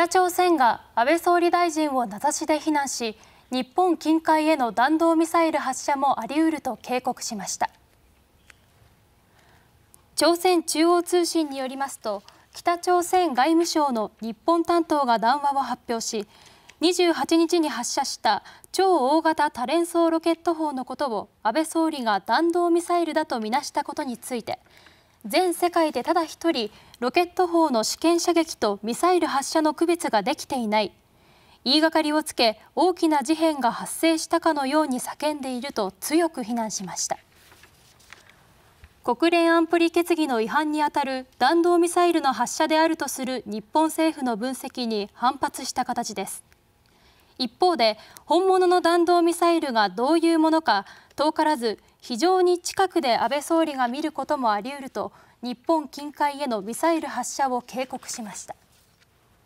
北朝鮮が安倍総理大臣を名指しで非難し日本近海への弾道ミサイル発射もあり得ると警告しました朝鮮中央通信によりますと北朝鮮外務省の日本担当が談話を発表し28日に発射した超大型多連装ロケット砲のことを安倍総理が弾道ミサイルだとみなしたことについて全世界でただ一人ロケット砲の試験射撃とミサイル発射の区別ができていない言いがかりをつけ大きな事変が発生したかのように叫んでいると強く非難しました国連安保理決議の違反にあたる弾道ミサイルの発射であるとする日本政府の分析に反発した形です一方で本物の弾道ミサイルがどういうものか遠からず非常に近くで安倍総理が見ることもあり得ると日本近海へのミサイル発射を警告しました。